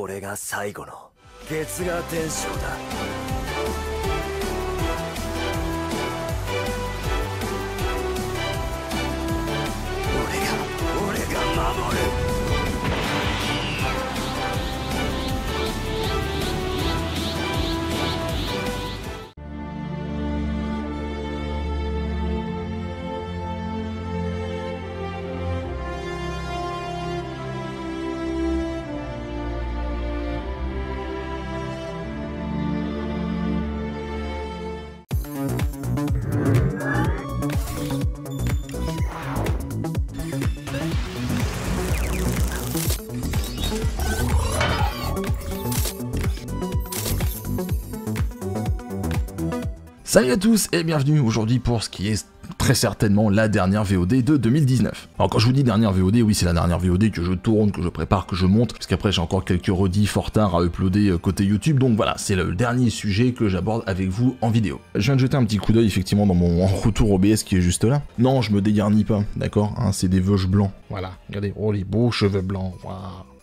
これが最後の月が天章だ俺が俺が守る Salut à tous et bienvenue aujourd'hui pour ce qui est très certainement la dernière VOD de 2019. Alors quand je vous dis dernière VOD, oui c'est la dernière VOD que je tourne, que je prépare, que je monte, parce qu'après j'ai encore quelques redits fort tard à uploader euh, côté YouTube, donc voilà, c'est le dernier sujet que j'aborde avec vous en vidéo. Je viens de jeter un petit coup d'œil effectivement dans mon retour OBS qui est juste là. Non, je me dégarnis pas, d'accord hein, C'est des veuches blancs. Voilà, regardez, oh les beaux cheveux blancs, waouh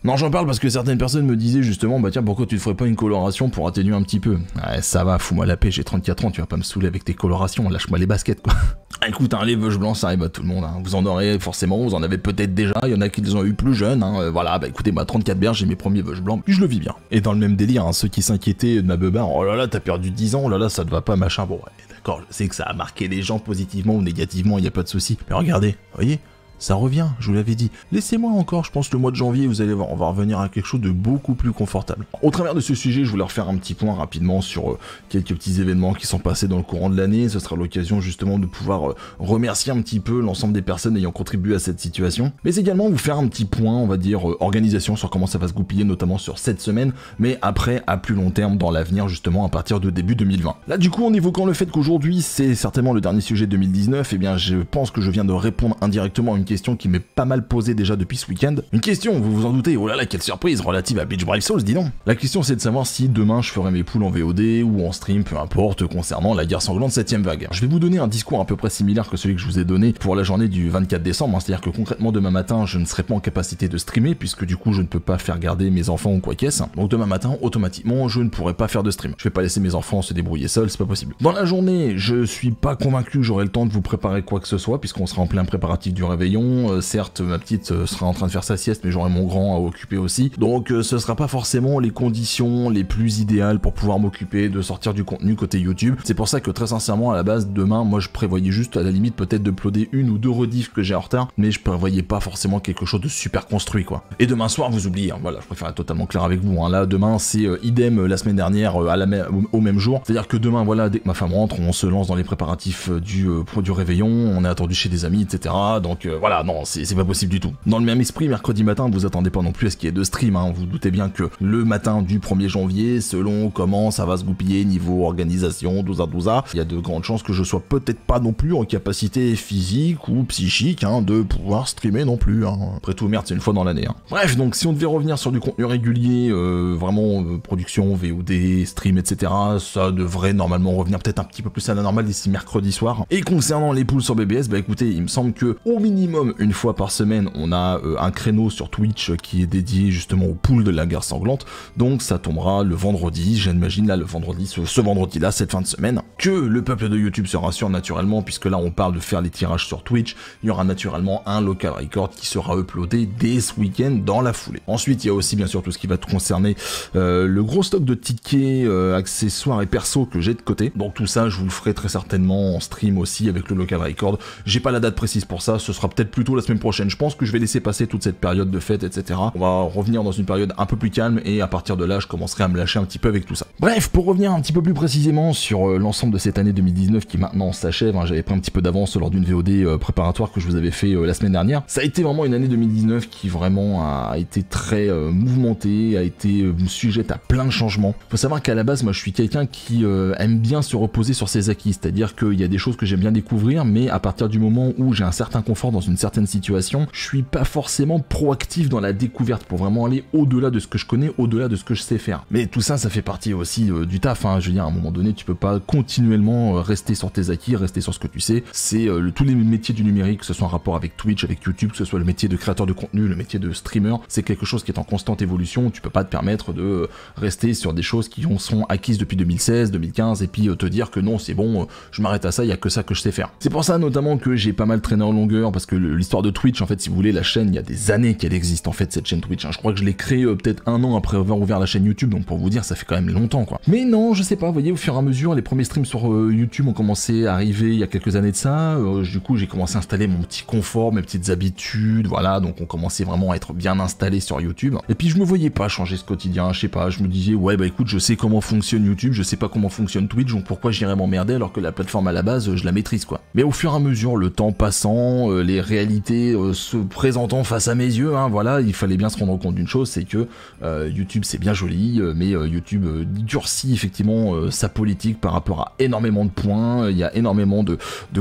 non, j'en parle parce que certaines personnes me disaient justement, bah tiens, pourquoi tu te ferais pas une coloration pour atténuer un petit peu Ouais, ça va, fous-moi la paix, j'ai 34 ans, tu vas pas me saouler avec tes colorations, lâche-moi les baskets, quoi. Ah, écoute, hein, les veuches blancs, ça arrive à tout le monde. Hein. Vous en aurez forcément, vous en avez peut-être déjà. Il y en a qui les ont eu plus jeunes. Hein. Euh, voilà, bah écoutez, moi, 34 berges j'ai mes premiers veuches blancs, puis je le vis bien. Et dans le même délire, ceux qui s'inquiétaient de ma beubin, oh là là, t'as perdu 10 ans, oh là là, ça te va pas, machin. Bon, ouais, d'accord, je sais que ça a marqué les gens positivement ou négativement, il n'y a pas de souci. Mais regardez, voyez, ça revient, je vous l'avais dit. Laissez-moi encore, je pense, le mois de janvier, vous allez voir, on va revenir à quelque chose de beaucoup plus confortable. Au travers de ce sujet, je voulais refaire un petit point rapidement sur euh, quelques petits événements qui sont passés dans le courant de l'année. Ce sera l'occasion justement de pouvoir euh, remercier un petit peu l'ensemble des personnes ayant contribué à cette situation. Mais également vous faire un petit point, on va dire, euh, organisation sur comment ça va se goupiller, notamment sur cette semaine, mais après, à plus long terme, dans l'avenir, justement, à partir de début 2020. Là, du coup, en évoquant le fait qu'aujourd'hui, c'est certainement le dernier sujet 2019, et eh bien, je pense que je viens de répondre indirectement à une question qui m'est pas mal posée déjà depuis ce week-end. Une question, vous vous en doutez, oh là là, quelle surprise relative à Beach Brave Souls, dis donc La question c'est de savoir si demain je ferai mes poules en VOD ou en stream, peu importe, concernant la guerre sanglante 7ème vague. Je vais vous donner un discours à peu près similaire que celui que je vous ai donné pour la journée du 24 décembre, hein. c'est-à-dire que concrètement demain matin je ne serai pas en capacité de streamer puisque du coup je ne peux pas faire garder mes enfants ou quoi qu'est-ce. Donc demain matin, automatiquement, je ne pourrai pas faire de stream. Je vais pas laisser mes enfants se débrouiller seuls, c'est pas possible. Dans la journée, je suis pas convaincu j'aurai le temps de vous préparer quoi que ce soit puisqu'on sera en plein préparatif du réveillon euh, certes, ma petite euh, sera en train de faire sa sieste, mais j'aurai mon grand à occuper aussi. Donc euh, ce sera pas forcément les conditions les plus idéales pour pouvoir m'occuper de sortir du contenu côté YouTube. C'est pour ça que très sincèrement, à la base, demain, moi je prévoyais juste à la limite peut-être de ploder une ou deux rediffs que j'ai en retard, mais je prévoyais pas forcément quelque chose de super construit quoi. Et demain soir, vous oubliez, hein, voilà, je préfère être totalement clair avec vous. Hein. Là, demain, c'est idem la semaine dernière à la au même jour. C'est-à-dire que demain, voilà, dès que ma femme rentre, on se lance dans les préparatifs du, du réveillon, on est attendu chez des amis, etc. Donc voilà voilà, non, c'est pas possible du tout. Dans le même esprit, mercredi matin, vous attendez pas non plus à ce qu'il y ait de stream, hein. vous doutez bien que le matin du 1er janvier, selon comment ça va se goupiller niveau organisation, douza à 12 il y a de grandes chances que je sois peut-être pas non plus en capacité physique ou psychique hein, de pouvoir streamer non plus. Hein. Après tout, merde, c'est une fois dans l'année. Bref, donc si on devait revenir sur du contenu régulier, euh, vraiment euh, production, VOD, stream, etc., ça devrait normalement revenir peut-être un petit peu plus à la normale d'ici mercredi soir. Et concernant les poules sur BBS, bah écoutez, il me semble que au minimum, une fois par semaine, on a euh, un créneau sur Twitch qui est dédié justement au pool de la guerre sanglante. Donc ça tombera le vendredi, j'imagine là le vendredi, ce, vendredi là, cette fin de semaine, que le peuple de YouTube se rassure naturellement, puisque là on parle de faire les tirages sur Twitch, il y aura naturellement un local record qui sera uploadé dès ce week-end dans la foulée. Ensuite, il y a aussi bien sûr tout ce qui va te concerner euh, le gros stock de tickets, euh, accessoires et perso que j'ai de côté. Donc tout ça, je vous le ferai très certainement en stream aussi avec le local record. J'ai pas la date précise pour ça, ce sera peut-être plutôt la semaine prochaine. Je pense que je vais laisser passer toute cette période de fête, etc. On va revenir dans une période un peu plus calme et à partir de là, je commencerai à me lâcher un petit peu avec tout ça. Bref, pour revenir un petit peu plus précisément sur euh, l'ensemble de cette année 2019 qui maintenant s'achève, hein, j'avais pris un petit peu d'avance lors d'une VOD euh, préparatoire que je vous avais fait euh, la semaine dernière. Ça a été vraiment une année 2019 qui vraiment a été très mouvementée, a été sujette à plein de changements. Faut savoir qu'à la base, moi, je suis quelqu'un qui aime bien se reposer sur ses acquis, c'est-à-dire qu'il y a des choses que j'aime bien découvrir, mais à partir du moment où j'ai un certain confort dans une certaines situations, je suis pas forcément proactif dans la découverte pour vraiment aller au-delà de ce que je connais, au-delà de ce que je sais faire. Mais tout ça, ça fait partie aussi euh, du taf. Hein. Je veux dire, à un moment donné, tu peux pas continuellement euh, rester sur tes acquis, rester sur ce que tu sais. C'est euh, tous les métiers du numérique, que ce soit en rapport avec Twitch, avec YouTube, que ce soit le métier de créateur de contenu, le métier de streamer, c'est quelque chose qui est en constante évolution. Tu peux pas te permettre de rester sur des choses qui ont, sont acquises depuis 2016, 2015, et puis te dire que non, c'est bon, je m'arrête à ça, il y a que ça que je sais faire. C'est pour ça notamment que j'ai pas mal traîné en longueur parce que le l'histoire de Twitch, en fait, si vous voulez, la chaîne, il y a des années qu'elle existe, en fait, cette chaîne Twitch. Hein. Je crois que je l'ai créée euh, peut-être un an après avoir ouvert la chaîne YouTube, donc pour vous dire, ça fait quand même longtemps, quoi. Mais non, je sais pas, vous voyez, au fur et à mesure, les premiers streams sur euh, YouTube ont commencé à arriver il y a quelques années de ça. Euh, du coup, j'ai commencé à installer mon petit confort, mes petites habitudes, voilà, donc on commençait vraiment à être bien installé sur YouTube. Et puis, je me voyais pas changer ce quotidien, je sais pas, je me disais, ouais, bah écoute, je sais comment fonctionne YouTube, je sais pas comment fonctionne Twitch, donc pourquoi j'irais m'emmerder alors que la plateforme à la base, je la maîtrise, quoi. Mais au fur et à mesure, le temps passant, les réalité euh, se présentant face à mes yeux, hein, voilà, il fallait bien se rendre compte d'une chose, c'est que euh, YouTube c'est bien joli, euh, mais YouTube durcit effectivement sa politique par rapport à énormément de points, il y a énormément de,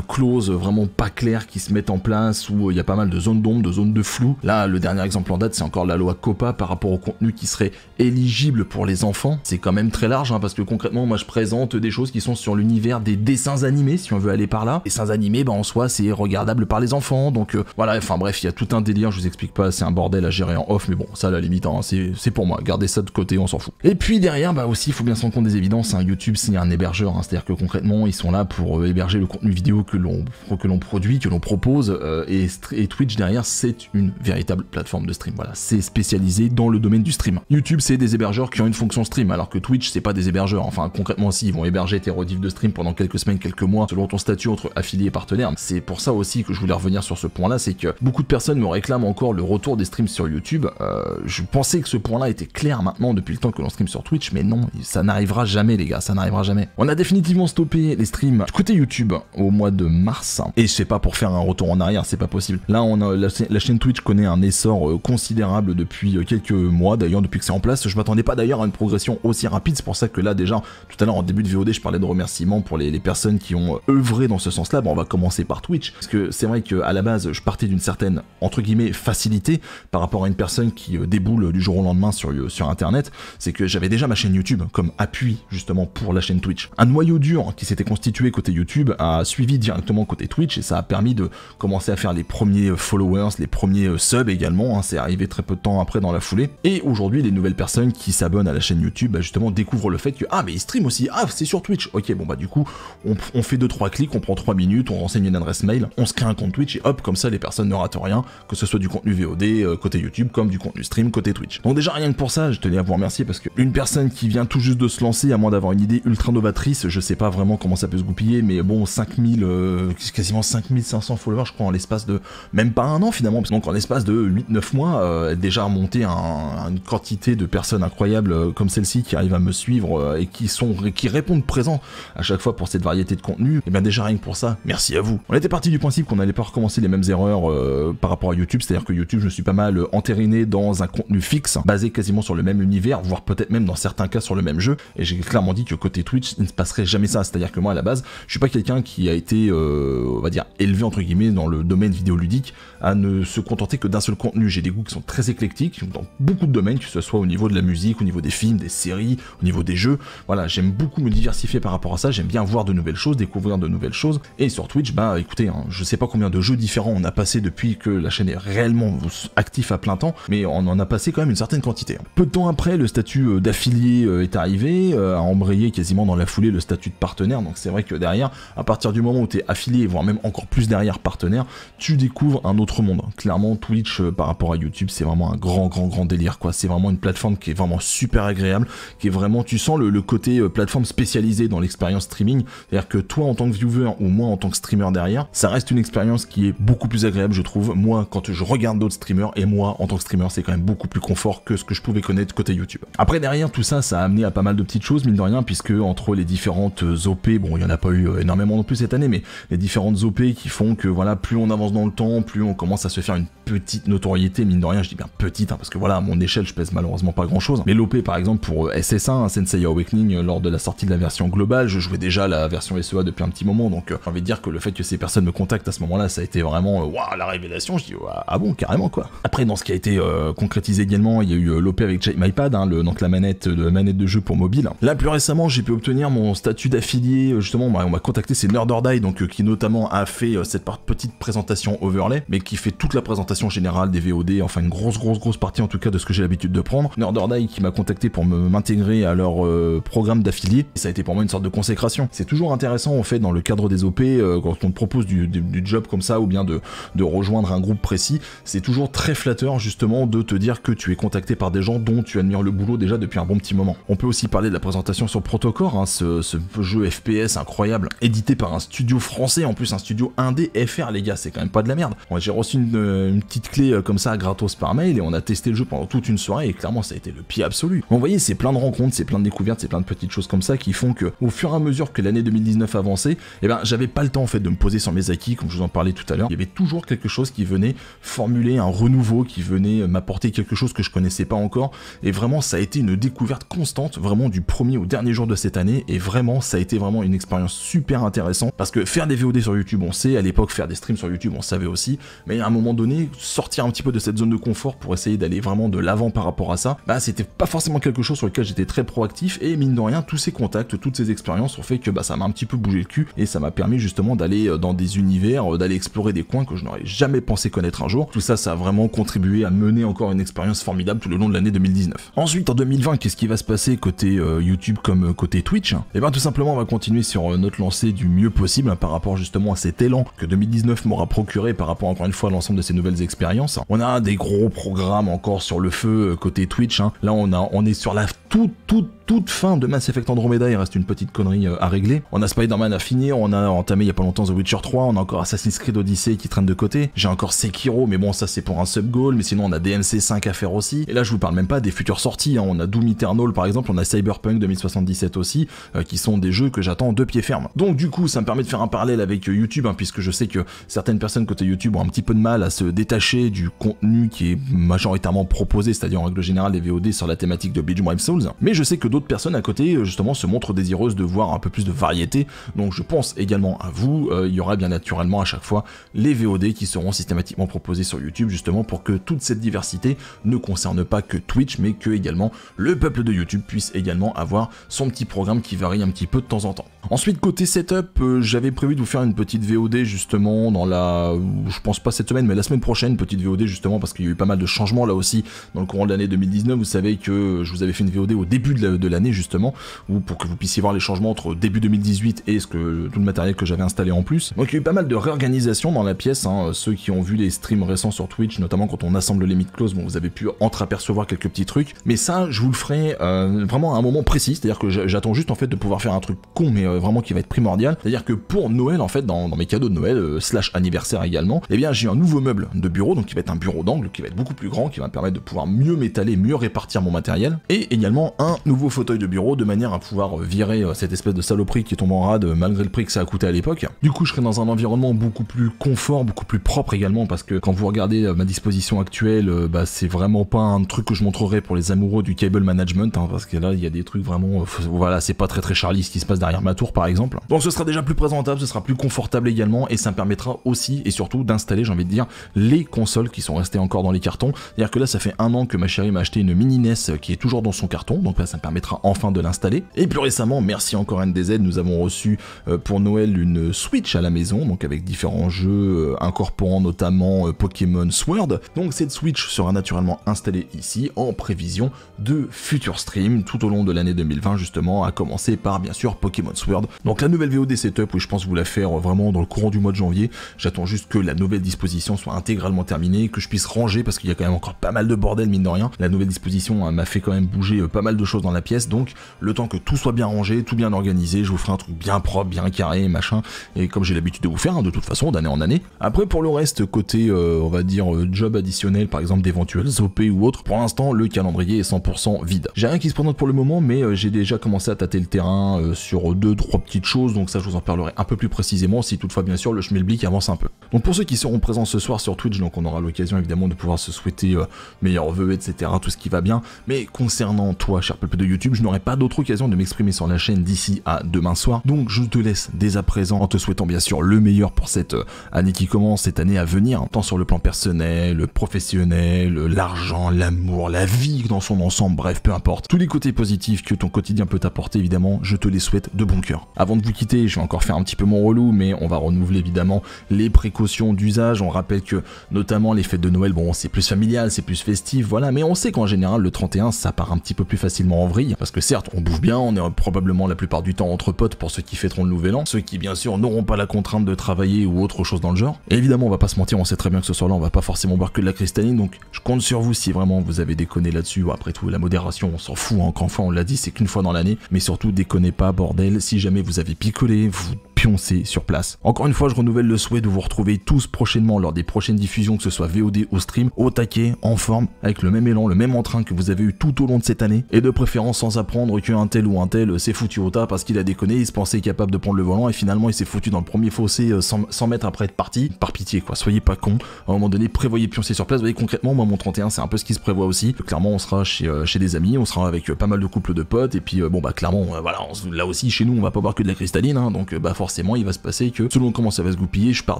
clauses vraiment pas claires qui se mettent en place, où il y a pas mal de zones d'ombre, de zones de flou. Là, le dernier exemple en date, c'est encore la loi COPA par rapport au contenu qui serait éligible pour les enfants. C'est quand même très large, hein, parce que concrètement, moi je présente des choses qui sont sur l'univers des dessins animés, si on veut aller par là. Dessins animés, bah, en soi, c'est regardable par les enfants, donc euh, voilà, enfin bref, il y a tout un délire, je vous explique pas, c'est un bordel à gérer en off, mais bon, ça la limite, hein, c'est pour moi, gardez ça de côté, on s'en fout. Et puis derrière, bah aussi, il faut bien se rendre compte des évidences, hein, YouTube c'est un hébergeur, hein. c'est-à-dire que concrètement, ils sont là pour euh, héberger le contenu vidéo que l'on que l'on produit, que l'on propose, euh, et, Twitch derrière, c'est une véritable plateforme de stream, voilà, c'est spécialisé dans le domaine du stream. YouTube c'est des hébergeurs qui ont une fonction stream, alors que Twitch c'est pas des hébergeurs, enfin concrètement si, ils vont héberger tes rediffs de stream pendant quelques semaines, quelques mois, selon ton statut entre affilié et partenaire, c'est pour ça aussi que je voulais revenir sur ce point-là, c'est que beaucoup de personnes me réclament encore le retour des streams sur YouTube. Euh, je pensais que ce point-là était clair maintenant depuis le temps que l'on stream sur Twitch, mais non, ça n'arrivera jamais, les gars, ça n'arrivera jamais. On a définitivement stoppé les streams du côté YouTube au mois de mars, hein. et c'est pas pour faire un retour en arrière, c'est pas possible. Là, on a, la, chaîne Twitch connaît un essor euh, considérable depuis euh, quelques mois, d'ailleurs, depuis que c'est en place. Je m'attendais pas d'ailleurs à une progression aussi rapide, c'est pour ça que là, déjà, tout à l'heure, en début de VOD, je parlais de remerciements pour les, personnes qui ont œuvré dans ce sens-là. Bon, on va commencer par Twitch, parce que c'est vrai qu'à la base, je partais d'une certaine, entre guillemets, facilité par rapport à une personne qui euh, déboule du jour au lendemain sur, euh, sur Internet, c'est que j'avais déjà ma chaîne YouTube comme appui justement pour la chaîne Twitch. Un noyau dur qui s'était constitué côté YouTube a suivi directement côté Twitch et ça a permis de commencer à faire les premiers euh, followers, les premiers subs également, hein. c'est arrivé très peu de temps après dans la foulée. Et aujourd'hui, les nouvelles personnes qui s'abonnent à la chaîne YouTube bah, justement découvrent le fait que ah mais ils stream aussi, ah c'est sur Twitch, ok bon bah du coup on, on fait 2-3 clics, on prend 3 minutes, on renseigne une adresse mail, on se crée un compte Twitch et hop comme ça les personnes ne ratent rien, que ce soit du contenu VOD euh, côté YouTube comme du contenu stream côté Twitch. Donc déjà rien que pour ça, je tenais à vous remercier parce que une personne qui vient tout juste de se lancer, à moins d'avoir une idée ultra novatrice, je sais pas vraiment comment ça peut se goupiller, mais bon 5000, euh, quasiment 5500 followers je crois en l'espace de même pas un an finalement, donc en l'espace de 8-9 mois, euh, déjà remonté un, une quantité de personnes incroyables comme celle-ci qui arrivent à me suivre et qui sont qui répondent présent à chaque fois pour cette variété de contenu, et bien déjà rien que pour ça, merci à vous. On était parti du principe qu'on allait pas recommencer les mêmes erreurs euh, par rapport à YouTube, c'est-à-dire que YouTube, je suis pas mal euh, entériné dans un contenu fixe, basé quasiment sur le même univers, voire peut-être même dans certains cas sur le même jeu, et j'ai clairement dit que côté Twitch, il ne se passerait jamais ça, c'est-à-dire que moi, à la base, je suis pas quelqu'un qui a été, euh, on va dire, élevé, entre guillemets, dans le domaine vidéoludique, à ne se contenter que d'un seul contenu, j'ai des goûts qui sont très éclectiques, dans beaucoup de domaines, que ce soit au niveau de la musique, au niveau des films, des séries, au niveau des jeux, voilà, j'aime beaucoup me diversifier par rapport à ça, j'aime bien voir de nouvelles choses, découvrir de nouvelles choses, et sur Twitch, bah écoutez, hein, je sais pas combien de jeux différents on a passé depuis que la chaîne est réellement active à plein temps, mais on en a passé quand même une certaine quantité. Peu de temps après, le statut euh, d'affilié euh, est arrivé, euh, a embrayé quasiment dans la foulée le statut de partenaire, donc c'est vrai que derrière, à partir du moment où tu es affilié, voire même encore plus derrière partenaire, tu découvres un autre monde. Clairement, Twitch par rapport à YouTube, c'est vraiment un grand, grand, grand délire, quoi. C'est vraiment une plateforme qui est vraiment super agréable, qui est vraiment, tu sens le, côté plateforme spécialisée dans l'expérience streaming, c'est-à-dire que toi en tant que viewer ou moi en tant que streamer derrière, ça reste une expérience qui est beaucoup plus agréable, je trouve. Moi, quand je regarde d'autres streamers, et moi, en tant que streamer, c'est quand même beaucoup plus confort que ce que je pouvais connaître côté YouTube. Après, derrière, tout ça, ça a amené à pas mal de petites choses, mine de rien, puisque entre les différentes euh, OP, bon, il n'y en a pas eu euh, énormément non plus cette année, mais les différentes OP qui font que, voilà, plus on avance dans le temps, plus on commence à se faire une petite notoriété, mine de rien, je dis bien petite, hein, parce que voilà, à mon échelle, je pèse malheureusement pas grand chose. Mais l'OP, par exemple, pour euh, SS1, hein, Sensei Awakening, lors de la sortie de la version globale, je jouais déjà la version SEA depuis un petit moment, donc j'ai envie de dire que le fait que ces personnes me contactent à ce moment-là, ça a été vraiment vraiment euh, la révélation, je dis ah bon carrément quoi. Après dans ce qui a été euh, concrétisé également, il y a eu euh, l'OP avec MyPad, mypad hein, le, donc la manette, de, manette de jeu pour mobile. Là plus récemment j'ai pu obtenir mon statut d'affilié, justement bah, on m'a contacté c'est Nerd donc qui notamment a fait cette petite présentation overlay, mais qui fait toute la présentation générale des VOD, enfin une grosse grosse grosse partie en tout cas de ce que j'ai l'habitude de prendre. Nerd qui m'a contacté pour m'intégrer à leur programme d'affilié, ça a été pour moi une sorte de consécration. C'est toujours intéressant en fait dans le cadre des OP quand on te propose du job comme ça ou bien de, rejoindre un groupe précis, c'est toujours très flatteur justement de te dire que tu es contacté par des gens dont tu admires le boulot déjà depuis un bon petit moment. On peut aussi parler de la présentation sur Protocore, hein, ce, jeu FPS incroyable, édité par un studio français, en plus un studio indé FR les gars, c'est quand même pas de la merde. J'ai reçu une, euh, petite clé euh, comme ça gratos par mail et on a testé le jeu pendant toute une soirée et clairement ça a été le pied absolu. Vous voyez, c'est plein de rencontres, c'est plein de découvertes, c'est plein de petites choses comme ça qui font que au fur et à mesure que l'année 2019 avançait, eh ben j'avais pas le temps en fait de me poser sur mes acquis comme je vous en parlais tout à l'heure y avait toujours quelque chose qui venait formuler un renouveau, qui venait m'apporter quelque chose que je connaissais pas encore. Et vraiment, ça a été une découverte constante, vraiment du premier au dernier jour de cette année. Et vraiment, ça a été vraiment une expérience super intéressante parce que faire des VOD sur YouTube, on sait, à l'époque, faire des streams sur YouTube, on savait aussi. Mais à un moment donné, sortir un petit peu de cette zone de confort pour essayer d'aller vraiment de l'avant par rapport à ça, bah c'était pas forcément quelque chose sur lequel j'étais très proactif. Et mine de rien, tous ces contacts, toutes ces expériences ont fait que bah ça m'a un petit peu bougé le cul et ça m'a permis justement d'aller euh, dans des univers, euh, d'aller explorer des coins que je n'aurais jamais pensé connaître un jour. Tout ça, ça a vraiment contribué à mener encore une expérience formidable tout le long de l'année 2019. Ensuite, en 2020, qu'est-ce qui va se passer côté euh, YouTube comme euh, côté Twitch Eh bien, tout simplement, on va continuer sur euh, notre lancée du mieux possible hein, par rapport justement à cet élan que 2019 m'aura procuré par rapport encore une fois à l'ensemble de ces nouvelles expériences. On a des gros programmes encore sur le feu côté Twitch. Hein. Là, on, a, on est sur la toute, toute, toute fin de Mass Effect Andromeda, il reste une petite connerie euh, à régler. On a Spider-Man à finir, on a entamé il y a pas longtemps The Witcher 3, on a encore Assassin's Creed Odyssey qui traîne de côté. J'ai encore Sekiro, mais bon, ça c'est pour un sub-goal, mais sinon on a DMC 5 à faire aussi. Et là, je vous parle même pas des futures sorties, hein. on a Doom Eternal par exemple, on a Cyberpunk 2077 aussi, euh, qui sont des jeux que j'attends de pied ferme. Donc du coup, ça me permet de faire un parallèle avec euh, YouTube, hein, puisque je sais que certaines personnes côté YouTube ont un petit peu de mal à se détacher du contenu qui est majoritairement proposé, c'est-à-dire en règle générale les VOD sur la thématique de Beach Souls. Mais je sais que d'autres personnes à côté euh, justement se montrent désireuses de voir un peu plus de variété, donc je pense également à vous, euh, il y aura bien naturellement à chaque fois les VOD qui seront systématiquement proposés sur YouTube justement pour que toute cette diversité ne concerne pas que Twitch mais que également le peuple de YouTube puisse également avoir son petit programme qui varie un petit peu de temps en temps. Ensuite, côté setup, euh, j'avais prévu de vous faire une petite VOD justement dans la... Je pense pas cette semaine, mais la semaine prochaine, petite VOD justement, parce qu'il y a eu pas mal de changements là aussi dans le courant de l'année 2019. Vous savez que je vous avais fait une VOD au début de l'année justement, ou pour que vous puissiez voir les changements entre début 2018 et ce que, tout le matériel que j'avais installé en plus. Donc il y a eu pas mal de réorganisation dans la pièce. Hein. Ceux qui ont vu les streams récents sur Twitch, notamment quand on assemble les mid-close, vous avez pu entreapercevoir quelques petits trucs. Mais ça, je vous le ferai euh, vraiment à un moment précis, c'est-à-dire que j'attends juste en fait de pouvoir faire un truc con, mais... Euh, euh, vraiment qui va être primordial. C'est-à-dire que pour Noël, en fait, dans, mes cadeaux de Noël, euh, slash anniversaire également, eh bien j'ai un nouveau meuble de bureau, donc qui va être un bureau d'angle, qui va être beaucoup plus grand, qui va me permettre de pouvoir mieux m'étaler, mieux répartir mon matériel, et également un nouveau fauteuil de bureau, de manière à pouvoir euh, virer cette espèce de saloperie qui tombe en rade malgré le prix que ça a coûté à l'époque. Du coup, je serai dans un environnement beaucoup plus confort, beaucoup plus propre également, parce que quand vous regardez ma disposition actuelle, bah, c'est vraiment pas un truc que je montrerai pour les amoureux du cable management, hein, parce que là, il y a des trucs vraiment... voilà, c'est pas très très Charlie ce qui se passe derrière ma tour, par exemple. Donc ce sera déjà plus présentable, ce sera plus confortable également et ça me permettra aussi et surtout d'installer, j'ai envie de dire, les consoles qui sont restées encore dans les cartons. C'est-à-dire que là, ça fait un an que ma chérie m'a acheté une mini NES qui est toujours dans son carton, donc là, ça me permettra enfin de l'installer. Et plus récemment, merci encore NDZ, nous avons reçu euh, pour Noël une Switch à la maison, donc avec différents jeux euh, incorporant notamment euh, Pokémon Sword. Donc cette Switch sera naturellement installée ici en prévision de futurs streams tout au long de l'année 2020 justement, à commencer par bien sûr Pokémon Sword donc la nouvelle VOD setup, oui, je pense vous la faire euh, vraiment dans le courant du mois de janvier. J'attends juste que la nouvelle disposition soit intégralement terminée, que je puisse ranger parce qu'il y a quand même encore pas mal de bordel mine de rien. La nouvelle disposition hein, m'a fait quand même bouger euh, pas mal de choses dans la pièce, donc le temps que tout soit bien rangé, tout bien organisé, je vous ferai un truc bien propre, bien carré, machin, et comme j'ai l'habitude de vous faire hein, de toute façon d'année en année. Après pour le reste, côté euh, on va dire job additionnel, par exemple d'éventuels OP ou autre, pour l'instant le calendrier est 100% vide. J'ai rien qui se présente pour le moment, mais j'ai déjà commencé à tâter le terrain sur deux trois petites choses, donc ça je vous en parlerai un peu plus précisément si toutefois bien sûr le schmelblick avance un peu. Donc pour ceux qui seront présents ce soir sur Twitch, donc on aura l'occasion évidemment de pouvoir se souhaiter euh, meilleurs vœux, etc., tout ce qui va bien, mais concernant toi, cher peuple de YouTube, je n'aurai pas d'autre occasion de m'exprimer sur la chaîne d'ici à demain soir, donc je te laisse dès à présent en te souhaitant bien sûr le meilleur pour cette euh, année qui commence, cette année à venir, hein, tant sur le plan personnel, le professionnel, euh, l'argent, l'amour, la vie dans son ensemble, bref, peu importe, tous les côtés positifs que ton quotidien peut apporter évidemment, je te les souhaite de bon avant de vous quitter, je vais encore faire un petit peu mon relou, mais on va renouveler évidemment les précautions d'usage. On rappelle que notamment les fêtes de Noël, bon, c'est plus familial, c'est plus festif, voilà, mais on sait qu'en général, le 31, ça part un petit peu plus facilement en vrille, parce que certes, on bouge bien, on est probablement la plupart du temps entre potes pour ceux qui fêteront le Nouvel An, ceux qui bien sûr n'auront pas la contrainte de travailler ou autre chose dans le genre. évidemment, on va pas se mentir, on sait très bien que ce soir-là, on va pas forcément boire que de la cristalline, donc je compte sur vous si vraiment vous avez déconné là-dessus. Après tout, la modération, on s'en fout, hein, une on l'a dit, c'est qu'une fois dans l'année, mais surtout déconnez pas, bordel, jamais vous avez picolé, vous pioncez sur place. Encore une fois, je renouvelle le souhait de vous retrouver tous prochainement lors des prochaines diffusions, que ce soit VOD ou stream, au taquet, en forme, avec le même élan, le même entrain que vous avez eu tout au long de cette année, et de préférence sans apprendre qu'un tel ou un tel s'est foutu au tas parce qu'il a déconné, il se pensait capable de prendre le volant et finalement il s'est foutu dans le premier fossé 100, euh, mètres après être parti. Par pitié quoi, soyez pas con. À un moment donné, prévoyez pioncer sur place. Vous voyez concrètement, moi mon 31, c'est un peu ce qui se prévoit aussi. Euh, clairement, on sera euh, chez, des amis, on sera avec pas mal de couples de potes et puis bon bah clairement, voilà, là aussi chez nous on va pas boire que de la cristalline, hein, donc euh, bah forcément il va se passer que selon comment ça va se goupiller, je pars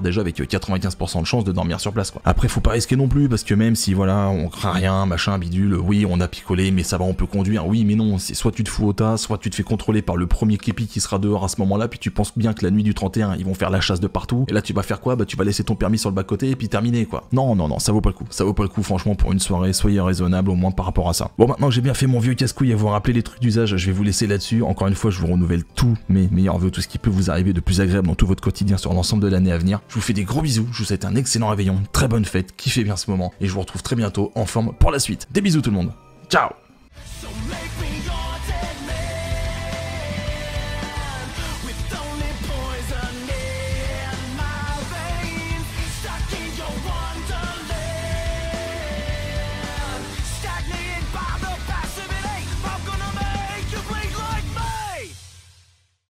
déjà avec 95% euh, de chance de dormir sur place quoi. Après faut pas risquer non plus parce que même si voilà on craint rien, machin, bidule, euh, oui on a picolé mais ça va on peut conduire, oui mais non, c'est soit tu te fous au tas, soit tu te fais contrôler par le premier képi qui sera dehors à ce moment là, puis tu penses bien que la nuit du 31 ils vont faire la chasse de partout, et là tu vas faire quoi Bah tu vas laisser ton permis sur le bas côté et puis terminer quoi. Non non non ça vaut pas le coup, ça vaut pas le coup franchement pour une soirée, soyez raisonnable au moins par rapport à ça. Bon maintenant j'ai bien fait mon vieux casse-couille à vous rappeler les trucs d'usage, je vais vous laisser là-dessus, encore une fois je vous renouvelle tout mais mes meilleurs vœux, tout ce qui peut vous arriver de plus agréable dans tout votre quotidien sur l'ensemble de l'année à venir. Je vous fais des gros bisous, je vous souhaite un excellent réveillon, une très bonne fête, kiffez bien ce moment, et je vous retrouve très bientôt en forme pour la suite. Des bisous tout le monde, ciao